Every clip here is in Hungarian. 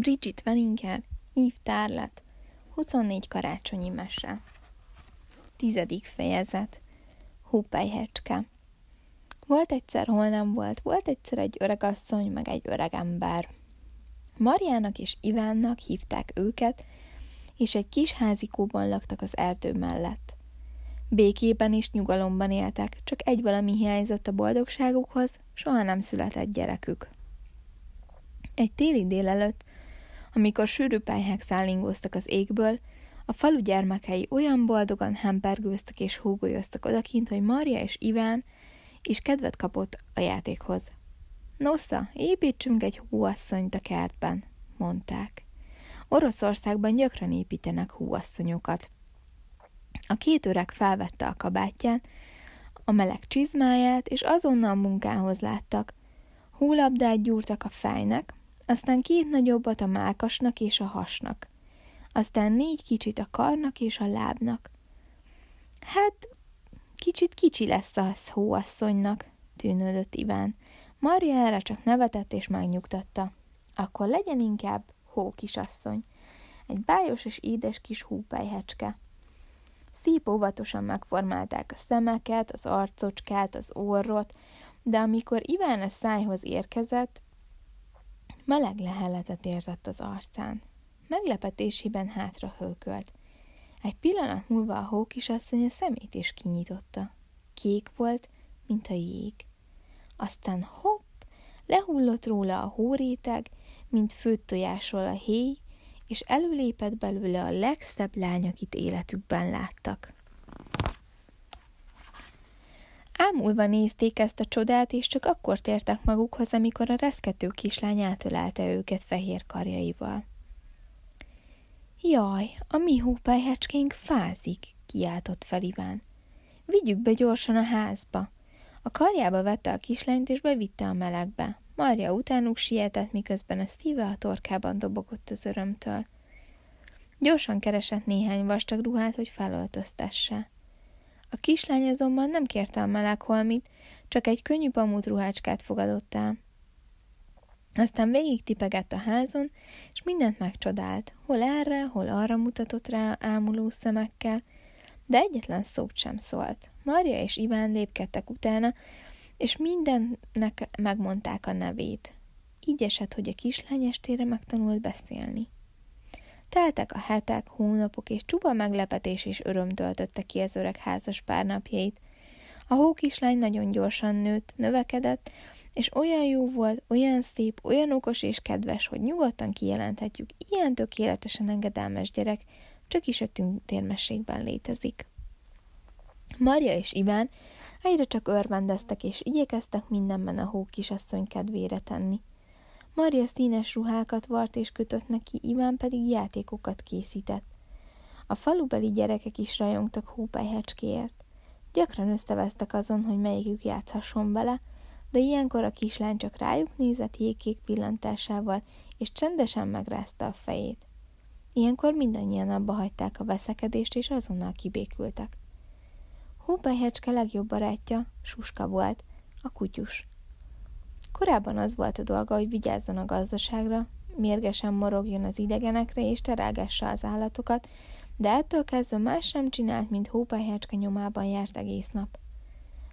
Bridget Wellinger, Yves Tárlet, 24 karácsonyi mese. Tizedik fejezet. Hópejhecske. Volt egyszer, hol nem volt, volt egyszer egy öreg asszony, meg egy öreg ember. Mariának és Ivánnak hívták őket, és egy kis házikóban laktak az erdő mellett. Békében és nyugalomban éltek, csak egy valami hiányzott a boldogságukhoz, soha nem született gyerekük. Egy téli délelőtt amikor sűrű pályhák szállingoztak az égből, a falu gyermekei olyan boldogan hempergőztek és húgolyoztak odakint, hogy Marja és Iván is kedvet kapott a játékhoz. Nosza, építsünk egy húasszonyt a kertben, mondták. Oroszországban gyakran építenek húasszonyokat. A két öreg felvette a kabátját, a meleg csizmáját, és azonnal munkához láttak. Húlabdát gyúrtak a fejnek, aztán két nagyobbat a mákasnak és a hasnak, aztán négy kicsit a karnak és a lábnak. Hát, kicsit kicsi lesz az hóasszonynak, tűnődött Iván. Marja erre csak nevetett és megnyugtatta. Akkor legyen inkább hó kisasszony. Egy bájos és édes kis húpejhecske. Szép óvatosan megformálták a szemeket, az arcocskát, az orrot, de amikor Iván a szájhoz érkezett, Meleg leheletet érzett az arcán. Meglepetésében hátra hölkölt. Egy pillanat múlva a hókisasszony a szemét is kinyitotta. Kék volt, mint a jég. Aztán hopp, lehullott róla a hóréteg, mint főtt tojásról a héj, és előlépett belőle a legszebb lány, akit életükben láttak. Ámulva nézték ezt a csodát, és csak akkor tértek magukhoz, amikor a reszkető kislány átölelte őket fehér karjaival. Jaj, a mi hópelyhecskénk fázik, kiáltott fel Iván. Vigyük be gyorsan a házba. A karjába vette a kislányt, és bevitte a melegbe. Marja utánuk sietett, miközben a szíve a torkában dobogott az örömtől. Gyorsan keresett néhány vastag ruhát, hogy felöltöztesse. A kislány azonban nem kérte a meleg holmit, csak egy könnyű pamut ruhácskát fogadott el. Aztán végig tipegett a házon, és mindent megcsodált, hol erre, hol arra mutatott rá ámuló szemekkel, de egyetlen szót sem szólt. Marja és Iván lépkedtek utána, és mindennek megmondták a nevét. Így esett, hogy a kislány estére megtanult beszélni. Teltek a hetek, hónapok, és csupa meglepetés és öröm töltötte ki az öreg házas pár napjait. A hókislány nagyon gyorsan nőtt, növekedett, és olyan jó volt, olyan szép, olyan okos és kedves, hogy nyugodtan kijelenthetjük, ilyen tökéletesen engedelmes gyerek csak is a térmességben létezik. Marja és Iván egyre csak örvendeztek és igyekeztek mindenben a hó kisasszony kedvére tenni. Maria színes ruhákat vart és kötött neki, Iván pedig játékokat készített. A falubeli gyerekek is rajongtak hópejhecskéért. Gyakran összeveztek azon, hogy melyikük játszhasson vele, de ilyenkor a kislány csak rájuk nézett jégkék pillantásával, és csendesen megrázta a fejét. Ilyenkor mindannyian abba hagyták a veszekedést, és azonnal kibékültek. Hópejhecske legjobb barátja Suska volt, a kutyus. Korábban az volt a dolga, hogy vigyázzon a gazdaságra, mérgesen morogjon az idegenekre és terágassa az állatokat, de ettől kezdve más sem csinált, mint hópályhácska nyomában járt egész nap.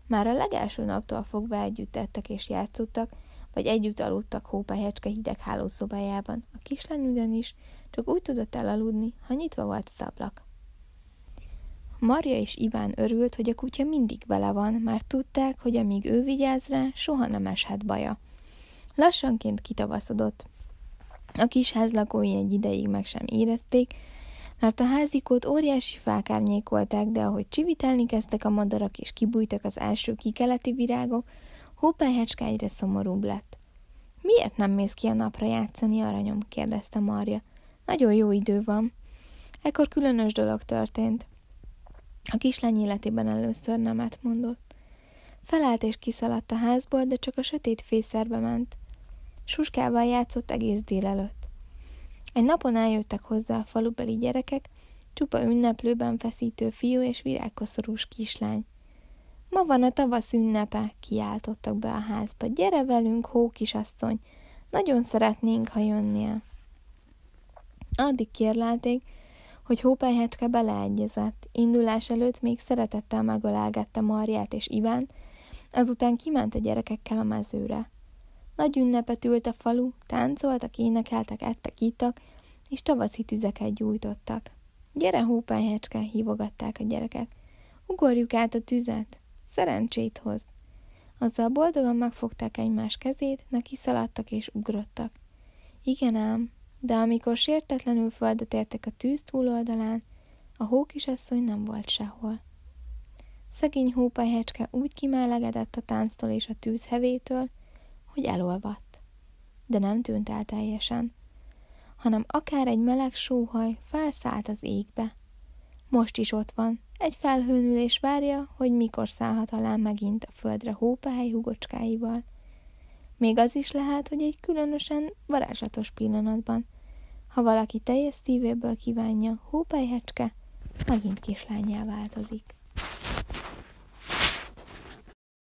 Már a legelső naptól fogva együtt ettek és játszottak, vagy együtt aludtak hópályhácska hideg hálószobájában. A kislány ugyanis csak úgy tudott elaludni, ha nyitva volt az ablak. Maria és Iván örült, hogy a kutya mindig vele van, már tudták, hogy amíg ő vigyáz rá, soha nem eshet baja. Lassanként kitavaszodott. A kis házlakói egy ideig meg sem érezték, mert a házikót óriási fák árnyékolták, de ahogy csivitelni kezdtek a madarak és kibújtak az első kikeleti virágok, hópelyhecske egyre szomorúbb lett. Miért nem mész ki a napra játszani, aranyom? kérdezte Marja. Nagyon jó idő van. Ekkor különös dolog történt. A kislány életében először nemet mondott. Felállt és kiszaladt a házból, de csak a sötét fészerbe ment. Suskával játszott egész délelőtt. Egy napon eljöttek hozzá a falubeli gyerekek, csupa ünneplőben feszítő fiú és virágkoszorús kislány. Ma van a tavasz ünnepe, kiáltottak be a házba. Gyere velünk, hó kisasszony, nagyon szeretnénk, ha jönnél. Addig kérlelték, hogy hópelyhecske beleegyezett. Indulás előtt még szeretettel megölelgette Marját és Iván, azután kiment a gyerekekkel a mezőre. Nagy ünnepet ült a falu, táncoltak, énekeltek, ettek, ittak, és tavaszi tüzeket gyújtottak. Gyere, hópelyhecske, hívogatták a gyerekek. Ugorjuk át a tüzet, szerencsét hoz. Azzal boldogan megfogták egymás kezét, neki szaladtak és ugrottak. Igen ám, de amikor sértetlenül földet értek a tűz túloldalán, a hókisasszony nem volt sehol. Szegény hópajhecske úgy kimelegedett a tánctól és a hevétől, hogy elolvadt. De nem tűnt el teljesen, hanem akár egy meleg sóhaj felszállt az égbe. Most is ott van, egy felhőnülés várja, hogy mikor szállhat alá megint a földre hópehely hugocskáival – még az is lehet, hogy egy különösen varázslatos pillanatban. Ha valaki teljes szívéből kívánja, hópejhecske megint kislányá változik.